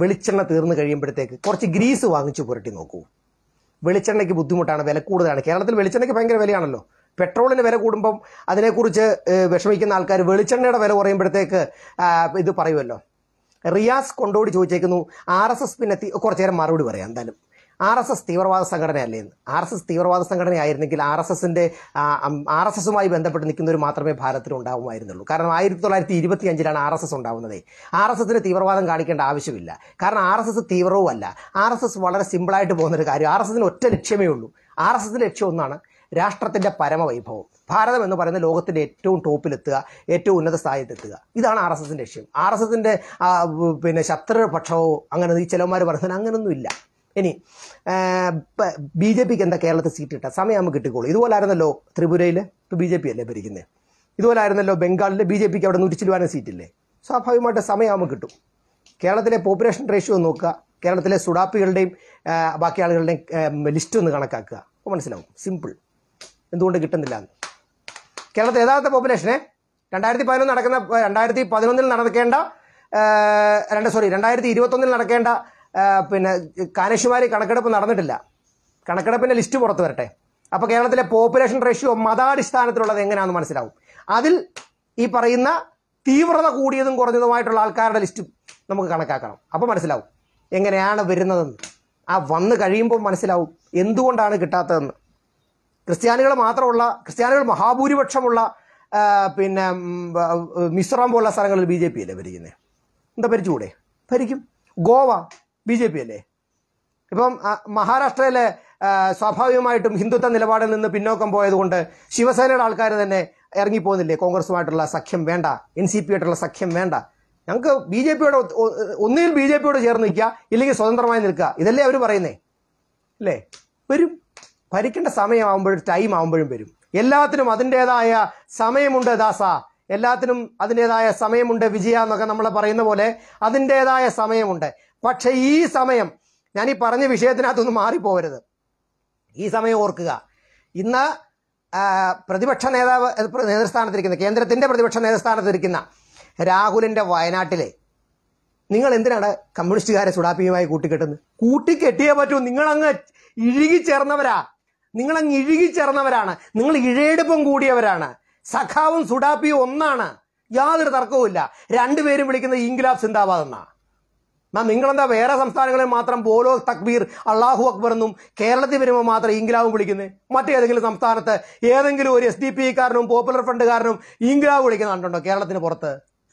വെളിച്ചെണ്ണ തീർന്നു കഴിയുമ്പോഴത്തേക്ക് കുറച്ച് ഗ്രീസ് വാങ്ങിച്ചു പുരട്ടി നോക്കൂ വെളിച്ചെണ്ണയ്ക്ക് ബുദ്ധിമുട്ടാണ് വില കൂടുതലാണ് കേരളത്തിൽ വെളിച്ചെണ്ണയ്ക്ക് ഭയങ്കര വിലയാണല്ലോ പെട്രോളിന് വില കൂടുമ്പം അതിനെക്കുറിച്ച് വിഷമിക്കുന്ന ആൾക്കാർ വെളിച്ചെണ്ണയുടെ വില കുറയുമ്പോഴത്തേക്ക് ഇത് പറയുമല്ലോ റിയാസ് കൊണ്ടോടി ചോദിച്ചേക്കുന്നു ആർ എസ് എസ് പിന്നെത്തി കുറച്ചു നേരം മറുപടി പറയാം എന്തായാലും ആർ എസ് എസ് തീവ്രവാദ സംഘടനയല്ലേ എന്ന് ആർ എസ് എസ് തീവ്രവാദ സംഘടനയായിരുന്നെങ്കിൽ ആർ എസ് എസിൻ്റെ ആർ എസ് എസുമായി ബന്ധപ്പെട്ട് നിൽക്കുന്നവർ മാത്രമേ ഭാരതത്തിൽ ഉണ്ടാവുമായിരുന്നുള്ളൂ കാരണം ആയിരത്തി തൊള്ളായിരത്തി ഇരുപത്തി അഞ്ചിലാണ് ആർ എസ് എസ് ഉണ്ടാവുന്നത് ആർ എസ് എസിന് തീവ്രവാദം കാണിക്കേണ്ട ആവശ്യമില്ല കാരണം ആർ എസ് എസ് അല്ല ആർ എസ് എസ് വളരെ സിമ്പിളായിട്ട് പോകുന്നൊരു കാര്യം ആർ എസ് എസിന് ഒറ്റ ലക്ഷ്യമേ ഉള്ളൂ ആർ എസ് എസിൻ്റെ ലക്ഷ്യം ഒന്നാണ് രാഷ്ട്രത്തിൻ്റെ പരമവൈഭവം ഭാരതം എന്ന് പറയുന്ന ലോകത്തിൻ്റെ ഏറ്റവും ടോപ്പിലെത്തുക ഏറ്റവും ഉന്നത എത്തുക ഇതാണ് ആർ എസ് എസിൻ്റെ ലക്ഷ്യം ആർ എസ് എസിൻ്റെ പിന്നെ ശത്രുപക്ഷമോ അങ്ങനെ ഈ ചിലവന്മാർ പറഞ്ഞാൽ അങ്ങനൊന്നുമില്ല ഇനി ബി ജെ പിക്ക് എന്താ കേരളത്തിൽ സീറ്റ് കിട്ടുക സമയമാകുമ്പോൾ കിട്ടിക്കോളൂ ആയിരുന്നല്ലോ ത്രിപുരയിൽ ഇപ്പോൾ ബി ജെ പി അല്ലേ ഭരിക്കുന്നത് ആയിരുന്നല്ലോ ബംഗാളിൽ ബി ജെ പിക്ക് അവിടെ നൂറ്റി ചിലവാനും സീറ്റില്ലേ സ്വാഭാവികമായിട്ട് സമയമാകുമ്പോൾ കിട്ടും കേരളത്തിലെ പോപ്പുലേഷൻ റേഷ്യോ നോക്കുക കേരളത്തിലെ സുഡാപ്പികളുടെയും ബാക്കി ആളുകളുടെയും ലിസ്റ്റ് ഒന്ന് കണക്കാക്കുക അപ്പോൾ മനസ്സിലാവും സിമ്പിൾ എന്തുകൊണ്ട് കിട്ടുന്നില്ല എന്ന് കേരളത്തിൽ യഥാർത്ഥ പോപ്പുലേഷനെ രണ്ടായിരത്തി പതിനൊന്ന് നടക്കുന്ന രണ്ടായിരത്തി പതിനൊന്നിൽ നടക്കേണ്ട രണ്ട് സോറി രണ്ടായിരത്തി ഇരുപത്തൊന്നിൽ നടക്കേണ്ട പിന്നെ കാനേഷുമാരി കണക്കെടുപ്പ് നടന്നിട്ടില്ല കണക്കെടുപ്പിൻ്റെ ലിസ്റ്റ് പുറത്തു വരട്ടെ അപ്പോൾ കേരളത്തിലെ പോപ്പുലേഷൻ റേഷ്യോ മതാടിസ്ഥാനത്തിലുള്ളത് എങ്ങനെയാണെന്ന് മനസ്സിലാവും അതിൽ ഈ പറയുന്ന തീവ്രത കൂടിയതും കുറഞ്ഞതുമായിട്ടുള്ള ആൾക്കാരുടെ ലിസ്റ്റ് നമുക്ക് കണക്കാക്കണം അപ്പോൾ മനസ്സിലാവും എങ്ങനെയാണ് വരുന്നതെന്ന് ആ വന്നു കഴിയുമ്പോൾ മനസ്സിലാവും എന്തുകൊണ്ടാണ് കിട്ടാത്തതെന്ന് ക്രിസ്ത്യാനികൾ മാത്രമുള്ള ക്രിസ്ത്യാനികൾ മഹാഭൂരിപക്ഷമുള്ള പിന്നെ മിസോറാം പോലുള്ള സ്ഥലങ്ങളിൽ ബി ജെ പി അല്ലേ ഭരിക്കുന്നത് എന്താ ഭരിച്ചുകൂടെ ഭരിക്കും ഗോവ ബി ജെ പി അല്ലേ ഇപ്പം മഹാരാഷ്ട്രയിലെ സ്വാഭാവികമായിട്ടും ഹിന്ദുത്വ നിലപാടിൽ നിന്ന് പിന്നോക്കം പോയതുകൊണ്ട് ശിവസേനയുടെ ആൾക്കാർ തന്നെ ഇറങ്ങിപ്പോകുന്നില്ലേ കോൺഗ്രസുമായിട്ടുള്ള സഖ്യം വേണ്ട എൻ സി പി ആയിട്ടുള്ള സഖ്യം വേണ്ട ഞങ്ങൾക്ക് ബി ജെ പിയോട് ഒന്നിൽ ബി ജെ പിയോട് ചേർന്ന് നിൽക്കുക ഇല്ലെങ്കിൽ സ്വതന്ത്രമായി നിൽക്കുക ഇതല്ലേ അവർ പറയുന്നേ അല്ലേ വരും ഭരിക്കേണ്ട സമയമാകുമ്പോഴും ടൈം ആകുമ്പോഴും വരും എല്ലാത്തിനും അതിൻ്റെതായ സമയമുണ്ട് ദാസ എല്ലാത്തിനും അതിൻ്റെതായ സമയമുണ്ട് വിജയ എന്നൊക്കെ നമ്മൾ പറയുന്ന പോലെ അതിൻ്റെതായ സമയമുണ്ട് പക്ഷേ ഈ സമയം ഞാൻ ഈ പറഞ്ഞ വിഷയത്തിനകത്തൊന്ന് മാറിപ്പോകരുത് ഈ സമയം ഓർക്കുക ഇന്ന് പ്രതിപക്ഷ നേതാവ് നേതൃസ്ഥാനത്തിരിക്കുന്ന കേന്ദ്രത്തിന്റെ പ്രതിപക്ഷ നേതൃസ്ഥാനത്തിരിക്കുന്ന രാഹുലിന്റെ വയനാട്ടിലെ നിങ്ങൾ എന്തിനാണ് കമ്മ്യൂണിസ്റ്റുകാരെ സുഡാപ്പിയുമായി കൂട്ടിക്കെട്ടുന്നത് കൂട്ടിക്കെട്ടിയേ പറ്റൂ നിങ്ങളങ്ങ് ഇഴുകിച്ചേർന്നവരാ നിങ്ങളങ്ങ് ഇഴുകിച്ചേർന്നവരാണ് നിങ്ങൾ ഇഴയെടുപ്പം കൂടിയവരാണ് സഖാവും സുഡാപ്പിയും ഒന്നാണ് യാതൊരു തർക്കവുമില്ല രണ്ടുപേരും വിളിക്കുന്നത് ഇൻഗുലാബ് സിന്ദാബാദ് എന്നാണ് എന്നാൽ നിങ്ങളെന്താ വേറെ സംസ്ഥാനങ്ങളിൽ മാത്രം ബോലോ തക്ബീർ അള്ളാഹു അക്ബർ എന്നും കേരളത്തിൽ വരുമ്പോൾ മാത്രം ഇംഗ്ലാവും വിളിക്കുന്നത് മറ്റേതെങ്കിലും സംസ്ഥാനത്ത് ഏതെങ്കിലും ഒരു എസ് ഡി പി കാരനും പോപ്പുലർ ഫ്രണ്ട്കാരനും ഇംഗ്ലാവ് വിളിക്കുന്ന കണ്ടുണ്ടോ കേരളത്തിന് പുറത്ത്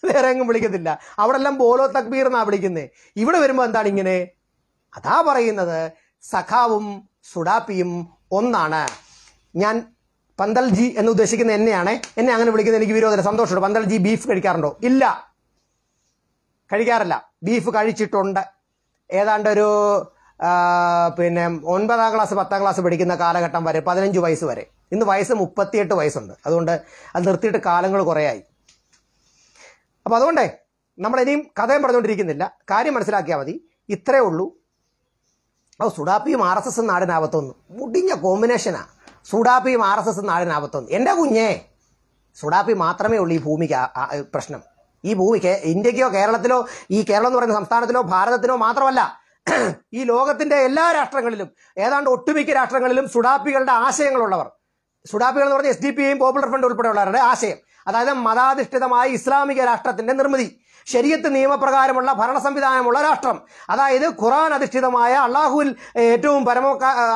വേറെ എങ്ങും വിളിക്കത്തില്ല അവിടെ എല്ലാം ബോലോ തക്ബീർ എന്നാണ് വിളിക്കുന്നത് ഇവിടെ വരുമ്പോൾ എന്താണ് ഇങ്ങനെ അതാ പറയുന്നത് സഖാവും സുഡാപ്പിയും ഒന്നാണ് ഞാൻ പന്തൽജി എന്ന് ഉദ്ദേശിക്കുന്ന എന്നെയാണ് എന്നെ അങ്ങനെ വിളിക്കുന്നത് എനിക്ക് വിരോധമില്ല സന്തോഷമുണ്ട് പന്തൽജി ബീഫ് കഴിക്കാറുണ്ടോ ഇല്ല കഴിക്കാറില്ല ബീഫ് കഴിച്ചിട്ടുണ്ട് ഏതാണ്ട് ഒരു പിന്നെ ഒൻപതാം ക്ലാസ് പത്താം ക്ലാസ് പഠിക്കുന്ന കാലഘട്ടം വരെ പതിനഞ്ച് വയസ്സ് വരെ ഇന്ന് വയസ്സ് മുപ്പത്തിയെട്ട് വയസ്സുണ്ട് അതുകൊണ്ട് അത് നിർത്തിയിട്ട് കാലങ്ങൾ കുറേയായി അപ്പോൾ അതുകൊണ്ടേ നമ്മൾ ഇനിയും കഥയും പറഞ്ഞുകൊണ്ടിരിക്കുന്നില്ല കാര്യം മനസ്സിലാക്കിയാൽ മതി ഇത്രയേ ഉള്ളൂ ഓ സുഡാപ്പിയും ആർ എസ് എസ് നാടിനാപത്തൊന്ന് മുടിഞ്ഞ കോമ്പിനേഷനാണ് സുഡാപ്പിയും ആർ എസ് എസ് നാടിനാപത്തൊന്ന് എൻ്റെ കുഞ്ഞേ സുഡാപ്പി മാത്രമേ ഉള്ളൂ ഈ ഭൂമിക്ക് പ്രശ്നം ഈ ഭൂമി ഇന്ത്യക്കോ കേരളത്തിലോ ഈ കേരളം എന്ന് പറയുന്ന സംസ്ഥാനത്തിലോ ഭാരതത്തിനോ മാത്രമല്ല ഈ ലോകത്തിന്റെ എല്ലാ രാഷ്ട്രങ്ങളിലും ഏതാണ്ട് ഒട്ടുമിക്ക രാഷ്ട്രങ്ങളിലും സുഡാപ്പികളുടെ ആശയങ്ങളുള്ളവർ സുഡാപ്പികൾ എന്ന് പറഞ്ഞാൽ എസ് ഡി പിയും പോപ്പുലർ ഫ്രണ്ട് ഉൾപ്പെടെയുള്ളവരുടെ ആശയം അതായത് മതാധിഷ്ഠിതമായ ഇസ്ലാമിക രാഷ്ട്രത്തിന്റെ നിർമ്മിതി ശരിയത്ത് നിയമപ്രകാരമുള്ള ഭരണ സംവിധാനമുള്ള രാഷ്ട്രം അതായത് ഖുറാൻ അധിഷ്ഠിതമായ അള്ളാഹുവിൽ ഏറ്റവും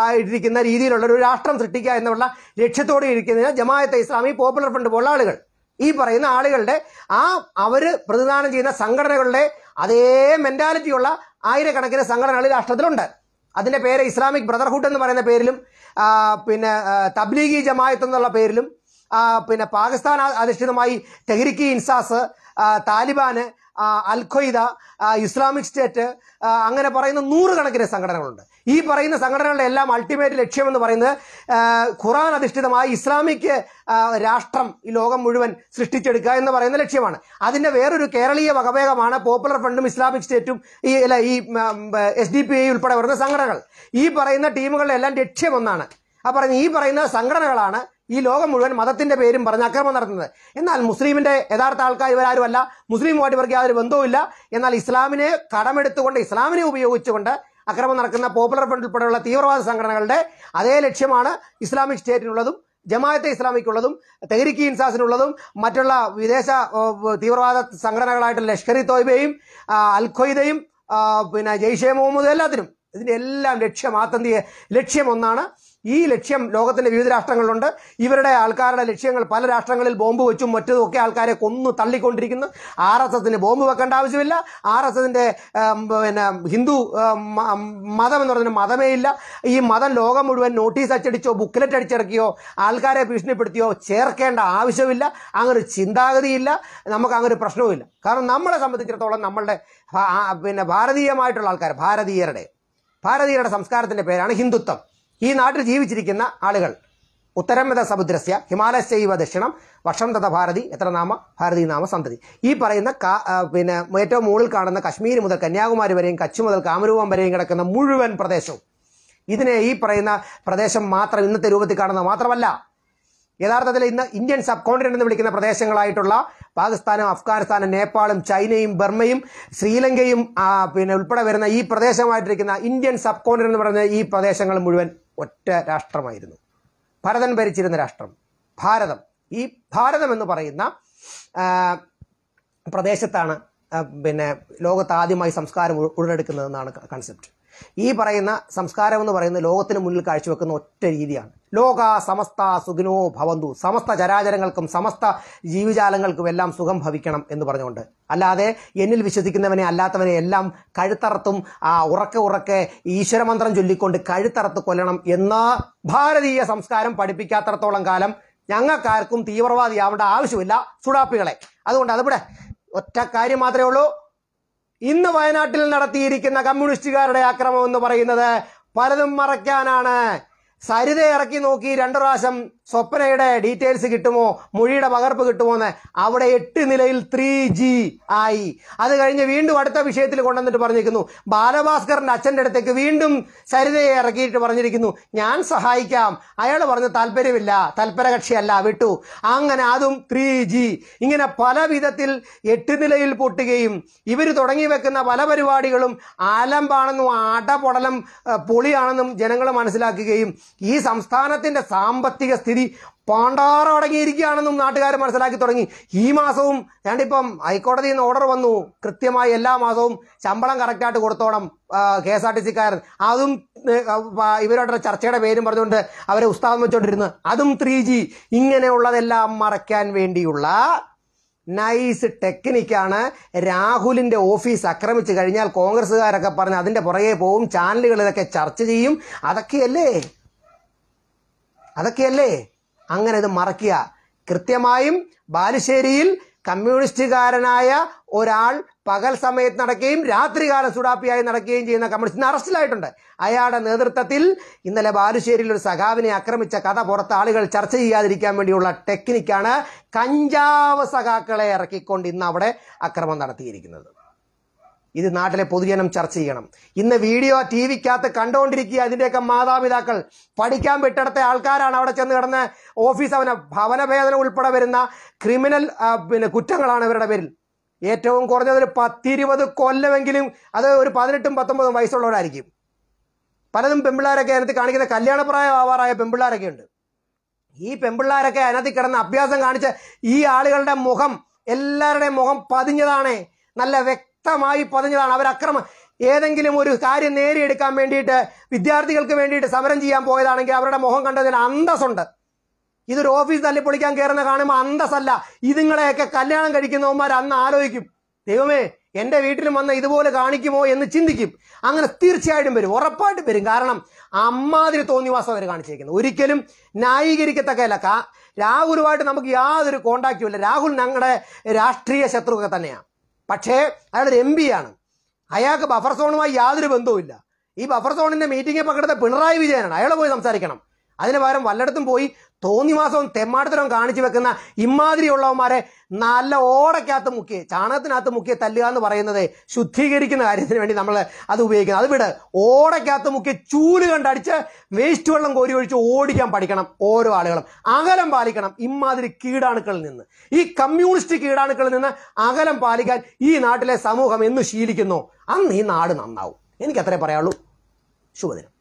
ആയിട്ടിരിക്കുന്ന രീതിയിലുള്ള ഒരു രാഷ്ട്രം സൃഷ്ടിക്കുക എന്നുള്ള ലക്ഷ്യത്തോടെ ഇരിക്കുന്ന ജമായത്തെ ഇസ്ലാമി പോപ്പുലർ ഫ്രണ്ട് പോലുള്ള ആളുകൾ ഈ പറയുന്ന ആളുകളുടെ ആ അവർ പ്രതിദാനം ചെയ്യുന്ന സംഘടനകളുടെ അതേ മെന്റാലിറ്റിയുള്ള ആയിരക്കണക്കിന് സംഘടനകൾ രാഷ്ട്രത്തിലുണ്ട് അതിൻ്റെ പേര് ഇസ്ലാമിക് ബ്രദർഹുഡ് എന്ന് പറയുന്ന പേരിലും പിന്നെ തബ്ലീഗി ജമായത്ത് എന്നുള്ള പേരിലും പിന്നെ പാകിസ്ഥാൻ അധിഷ്ഠിതമായി തെഹ്രിക്കി ഇൻസാസ് താലിബാന് അൽ ഖ്വയ്ദ ഇസ്ലാമിക് സ്റ്റേറ്റ് അങ്ങനെ പറയുന്ന നൂറുകണക്കിന് സംഘടനകളുണ്ട് ഈ പറയുന്ന സംഘടനകളുടെ എല്ലാം അൾട്ടിമേറ്റ് ലക്ഷ്യം എന്ന് പറയുന്നത് ഖുറാൻ അധിഷ്ഠിതമായ ഇസ്ലാമിക് രാഷ്ട്രം ഈ ലോകം മുഴുവൻ സൃഷ്ടിച്ചെടുക്കുക എന്ന് പറയുന്ന ലക്ഷ്യമാണ് അതിൻ്റെ വേറൊരു കേരളീയ വകഭേദമാണ് പോപ്പുലർ ഫ്രണ്ടും ഇസ്ലാമിക് സ്റ്റേറ്റും ഈ അല്ല ഈ എസ് ഡി പി ഐ ഉൾപ്പെടെ വരുന്ന സംഘടനകൾ ഈ പറയുന്ന ടീമുകളുടെ എല്ലാം ലക്ഷ്യം ഒന്നാണ് ആ പറയുന്ന ഈ പറയുന്ന സംഘടനകളാണ് ഈ ലോകം മുഴുവൻ മതത്തിന്റെ പേരും പറഞ്ഞ് അക്രമം നടത്തുന്നത് എന്നാൽ മുസ്ലിമിന്റെ യഥാർത്ഥ ആൾക്കാർ ഇവരാരുമല്ല മുസ്ലിമുമായിട്ട് ഇവർക്ക് യാതൊരു ബന്ധവുമില്ല എന്നാൽ ഇസ്ലാമിനെ കടമെടുത്തുകൊണ്ട് ഇസ്ലാമിനെ ഉപയോഗിച്ചുകൊണ്ട് അക്രമം നടക്കുന്ന പോപ്പുലർ ഫ്രണ്ട് ഉൾപ്പെടെയുള്ള തീവ്രവാദ സംഘടനകളുടെ അതേ ലക്ഷ്യമാണ് ഇസ്ലാമിക് സ്റ്റേറ്റിനുള്ളതും ജമാഅത്തെ ഇസ്ലാമിക്കുള്ളതും തെഹരിക്ക് ഇൻസാസിനുള്ളതും മറ്റുള്ള വിദേശ തീവ്രവാദ സംഘടനകളായിട്ട് ലഷ്കർ ഇ തോയ്ബയും അൽ ഖ്വയ്ദയും പിന്നെ ജയ്ഷെ മുഹമ്മദ് എല്ലാത്തിനും ഇതിൻ്റെ എല്ലാം ലക്ഷ്യം ആത്തന്തിക ലക്ഷ്യം ഒന്നാണ് ഈ ലക്ഷ്യം ലോകത്തിലെ വിവിധ രാഷ്ട്രങ്ങളിലുണ്ട് ഇവരുടെ ആൾക്കാരുടെ ലക്ഷ്യങ്ങൾ പല രാഷ്ട്രങ്ങളിൽ ബോംബ് വെച്ചും ഒക്കെ ആൾക്കാരെ കൊന്നു തള്ളിക്കൊണ്ടിരിക്കുന്നു ആർ എസ് എസിന് ബോംബ് വെക്കേണ്ട ആവശ്യമില്ല ആർ എസ് എസിൻ്റെ പിന്നെ ഹിന്ദു മതം എന്ന് പറയുന്നത് മതമേ ഇല്ല ഈ മതം ലോകം മുഴുവൻ നോട്ടീസ് അച്ചടിച്ചോ ബുക്ക്ലെറ്റ് അടിച്ചിറക്കിയോ ആൾക്കാരെ ഭീഷണിപ്പെടുത്തിയോ ചേർക്കേണ്ട ആവശ്യമില്ല അങ്ങനൊരു ചിന്താഗതിയില്ല നമുക്ക് അങ്ങനൊരു പ്രശ്നവുമില്ല കാരണം നമ്മളെ സംബന്ധിച്ചിടത്തോളം നമ്മളുടെ പിന്നെ ഭാരതീയമായിട്ടുള്ള ആൾക്കാർ ഭാരതീയരുടെ ഭാരതീയരുടെ സംസ്കാരത്തിന്റെ പേരാണ് ഹിന്ദുത്വം ഈ നാട്ടിൽ ജീവിച്ചിരിക്കുന്ന ആളുകൾ ഉത്തരമത സമുദ്രസ്യ ഹിമാലയശൈവ ദക്ഷിണം വർഷം തഥ ഭാരതി എത്ര നാമ ഭാരതി നാമ സന്തതി ഈ പറയുന്ന പിന്നെ ഏറ്റവും മുകളിൽ കാണുന്ന കശ്മീർ മുതൽ കന്യാകുമാരി വരെയും കച്ച് മുതൽ കാമരൂപം വരെയും കിടക്കുന്ന മുഴുവൻ പ്രദേശവും ഇതിനെ ഈ പറയുന്ന പ്രദേശം മാത്രം ഇന്നത്തെ രൂപത്തിൽ കാണുന്നത് മാത്രമല്ല യഥാർത്ഥത്തിൽ ഇന്ന് ഇന്ത്യൻ സബ് കോണ്ടിനെന്ന് വിളിക്കുന്ന പ്രദേശങ്ങളായിട്ടുള്ള പാകിസ്ഥാനും അഫ്ഗാനിസ്ഥാനും നേപ്പാളും ചൈനയും ബർമ്മയും ശ്രീലങ്കയും പിന്നെ ഉൾപ്പെടെ വരുന്ന ഈ പ്രദേശമായിട്ടിരിക്കുന്ന ഇന്ത്യൻ സബ് കോണ്ടിനെന്ന് പറയുന്ന ഈ പ്രദേശങ്ങൾ മുഴുവൻ ഒറ്റ രാഷ്ട്രമായിരുന്നു ഭരതൻ ഭരിച്ചിരുന്ന രാഷ്ട്രം ഭാരതം ഈ ഭാരതം എന്ന് പറയുന്ന പ്രദേശത്താണ് പിന്നെ ലോകത്ത് ആദ്യമായി സംസ്കാരം ഉടലെടുക്കുന്നതെന്നാണ് കൺസെപ്റ്റ് ഈ പറയുന്ന സംസ്കാരം എന്ന് പറയുന്നത് ലോകത്തിന് മുന്നിൽ കാഴ്ചവെക്കുന്ന ഒറ്റ രീതിയാണ് ലോക സമസ്ത സുഖിനോ ഭവന്തു സമസ്ത ചരാചരങ്ങൾക്കും സമസ്ത ജീവിജാലങ്ങൾക്കും എല്ലാം സുഖം ഭവിക്കണം എന്ന് പറഞ്ഞുകൊണ്ട് അല്ലാതെ എന്നിൽ വിശ്വസിക്കുന്നവനെ അല്ലാത്തവനെ എല്ലാം കഴുത്തറത്തും ഉറക്കെ ഉറക്കെ ഈശ്വരമന്ത്രം ചൊല്ലിക്കൊണ്ട് കഴുത്തറത്ത് കൊല്ലണം എന്ന ഭാരതീയ സംസ്കാരം പഠിപ്പിക്കാത്തടത്തോളം കാലം ഞങ്ങൾക്കാർക്കും തീവ്രവാദിയാവേണ്ട ആവശ്യമില്ല സുടാപ്പികളെ അതുകൊണ്ട് അതിവിടെ ഒറ്റ കാര്യം മാത്രമേ ഉള്ളൂ ഇന്ന് വയനാട്ടിൽ നടത്തിയിരിക്കുന്ന കമ്മ്യൂണിസ്റ്റുകാരുടെ ആക്രമം എന്ന് പറയുന്നത് പലതും മറയ്ക്കാനാണ് സരിത ഇറക്കി നോക്കി രണ്ടു പ്രാവശ്യം സ്വപ്നയുടെ ഡീറ്റെയിൽസ് കിട്ടുമോ മൊഴിയുടെ പകർപ്പ് കിട്ടുമോ എന്ന് അവിടെ എട്ട് നിലയിൽ ത്രീ ജി ആയി അത് കഴിഞ്ഞ് വീണ്ടും അടുത്ത വിഷയത്തിൽ കൊണ്ടുവന്നിട്ട് പറഞ്ഞിരിക്കുന്നു ബാലഭാസ്കറിന്റെ അച്ഛൻ്റെ അടുത്തേക്ക് വീണ്ടും സരിതയെ ഇറക്കിയിട്ട് പറഞ്ഞിരിക്കുന്നു ഞാൻ സഹായിക്കാം അയാൾ പറഞ്ഞ താല്പര്യമില്ല തൽപരകക്ഷിയല്ല വിട്ടു അങ്ങനെ അതും ത്രീ ജി ഇങ്ങനെ പല വിധത്തിൽ എട്ട് നിലയിൽ പൊട്ടുകയും ഇവർ തുടങ്ങി വെക്കുന്ന പല പരിപാടികളും ആലമ്പാണെന്നും ആടപൊടലം പൊളിയാണെന്നും ജനങ്ങൾ മനസ്സിലാക്കുകയും ഈ സംസ്ഥാനത്തിന്റെ സാമ്പത്തിക സ്ഥിതി സ്ഥിതി പാണ്ടാറടങ്ങിയിരിക്കുകയാണെന്നും നാട്ടുകാർ മനസ്സിലാക്കി തുടങ്ങി ഈ മാസവും ഞാനിപ്പം ഹൈക്കോടതിയിൽ നിന്ന് ഓർഡർ വന്നു കൃത്യമായി എല്ലാ മാസവും ശമ്പളം കറക്റ്റായിട്ട് കൊടുത്തോണം കെ എസ് ആർ ടി സിക്കാരൻ അതും ഇവരുടെ ചർച്ചയുടെ പേരും പറഞ്ഞുകൊണ്ട് അവരെ ഉസ്താദം വെച്ചുകൊണ്ടിരുന്നു അതും ത്രീ ജി ഇങ്ങനെയുള്ളതെല്ലാം മറയ്ക്കാൻ വേണ്ടിയുള്ള നൈസ് ടെക്നിക്കാണ് രാഹുലിൻ്റെ ഓഫീസ് ആക്രമിച്ചു കഴിഞ്ഞാൽ കോൺഗ്രസ്സുകാരൊക്കെ പറഞ്ഞ് അതിൻ്റെ പുറകെ പോവും ചാനലുകളിലൊക്കെ ചർച്ച ചെയ്യും അതൊക്കെയല്ലേ അതൊക്കെയല്ലേ അങ്ങനെ ഇത് മറക്കുക കൃത്യമായും ബാലുശ്ശേരിയിൽ കമ്മ്യൂണിസ്റ്റുകാരനായ ഒരാൾ പകൽ സമയത്ത് നടക്കുകയും രാത്രികാല സുഡാപ്പിയായി നടക്കുകയും ചെയ്യുന്ന കമ്മ്യൂണിസ്റ്റിന് അറസ്റ്റിലായിട്ടുണ്ട് അയാളുടെ നേതൃത്വത്തിൽ ഇന്നലെ ബാലുശ്ശേരിയിൽ ഒരു സഖാവിനെ ആക്രമിച്ച കഥ പുറത്ത് ആളുകൾ ചർച്ച ചെയ്യാതിരിക്കാൻ വേണ്ടിയുള്ള ടെക്നിക്കാണ് കഞ്ചാവ് സഖാക്കളെ ഇറക്കിക്കൊണ്ട് ഇന്ന് അവിടെ അക്രമം നടത്തിയിരിക്കുന്നത് ഇത് നാട്ടിലെ പൊതുജനം ചർച്ച ചെയ്യണം ഇന്ന് വീഡിയോ ടി വിക്കകത്ത് കണ്ടുകൊണ്ടിരിക്കുക അതിൻ്റെയൊക്കെ മാതാപിതാക്കൾ പഠിക്കാൻ വിട്ടടത്തെ ആൾക്കാരാണ് അവിടെ ചെന്ന് കിടന്ന് ഓഫീസ് അവന ഭേദന ഉൾപ്പെടെ വരുന്ന ക്രിമിനൽ പിന്നെ കുറ്റങ്ങളാണ് ഇവരുടെ പേരിൽ ഏറ്റവും കുറഞ്ഞത് ഒരു പത്തിരുപത് കൊല്ലമെങ്കിലും അത് ഒരു പതിനെട്ടും പത്തൊമ്പതും വയസ്സുള്ളവരായിരിക്കും പലതും പെമ്പിള്ളേരൊക്കെ അതിനകത്ത് കാണിക്കുന്ന കല്യാണപ്രായം ആവാറായ ഉണ്ട് ഈ പെമ്പിള്ളേരൊക്കെ അതിനകത്ത് കിടന്ന് അഭ്യാസം കാണിച്ച് ഈ ആളുകളുടെ മുഖം എല്ലാവരുടെയും മുഖം പതിഞ്ഞതാണേ നല്ല വ്യക്തി വ്യക്തമായി പതിഞ്ഞതാണ് അവർ അക്രമം ഏതെങ്കിലും ഒരു കാര്യം നേടിയെടുക്കാൻ വേണ്ടിയിട്ട് വിദ്യാർത്ഥികൾക്ക് വേണ്ടിയിട്ട് സമരം ചെയ്യാൻ പോയതാണെങ്കിൽ അവരുടെ മുഖം കണ്ടതിന് അന്തസ്സുണ്ട് ഇതൊരു ഓഫീസ് തല്ലിപ്പൊളിക്കാൻ കയറുന്ന കാണുമ്പോൾ അന്തസ്സല്ല ഇതുങ്ങളെയൊക്കെ കല്യാണം കഴിക്കുന്നവന്മാർ അന്ന് ആലോചിക്കും ദൈവമേ എൻ്റെ വീട്ടിലും വന്ന ഇതുപോലെ കാണിക്കുമോ എന്ന് ചിന്തിക്കും അങ്ങനെ തീർച്ചയായിട്ടും വരും ഉറപ്പായിട്ടും വരും കാരണം അമ്മാതിരി തോന്നിവാസം അവർ കാണിച്ചിരിക്കുന്നത് ഒരിക്കലും ന്യായീകരിക്കത്തക്കല്ല രാഹുലുമായിട്ട് നമുക്ക് യാതൊരു കോണ്ടാക്റ്റും ഇല്ല രാഹുൽ ഞങ്ങളുടെ രാഷ്ട്രീയ ശത്രുവൊക്കെ തന്നെയാണ് പക്ഷേ അയാളൊരു എം ആണ് അയാൾക്ക് ബഫർ സോണുമായി യാതൊരു ബന്ധവുമില്ല ഈ ബഫർ സോണിന്റെ മീറ്റിംഗിൽ പങ്കെടുത്ത പിണറായി വിജയനാണ് അയാളെ പോയി സംസാരിക്കണം അതിന് പകരം വല്ലയിടത്തും പോയി തോന്നിമാസവും തെമ്മാടത്തരവും കാണിച്ചു വെക്കുന്ന ഇമാതിരിയുള്ളവന്മാരെ നല്ല ഓടക്കകത്ത് മുക്കി ചാണകത്തിനകത്ത് മുക്കി തല്ലുക എന്ന് പറയുന്നത് ശുദ്ധീകരിക്കുന്ന കാര്യത്തിന് വേണ്ടി നമ്മൾ അത് ഉപയോഗിക്കുന്നത് അത് വിട് ഓടക്കകത്ത് മുക്കിയ ചൂല് കണ്ടടിച്ച് വേസ്റ്റ് വെള്ളം കോരി ഒഴിച്ച് ഓടിക്കാൻ പഠിക്കണം ഓരോ ആളുകളും അകലം പാലിക്കണം ഇമാതിരി കീടാണുക്കളിൽ നിന്ന് ഈ കമ്മ്യൂണിസ്റ്റ് കീടാണുക്കളിൽ നിന്ന് അകലം പാലിക്കാൻ ഈ നാട്ടിലെ സമൂഹം എന്ന് ശീലിക്കുന്നു അന്ന് ഈ നാട് നന്നാവും എനിക്കത്രേ പറയാവുള്ളൂ ശുഭദിനം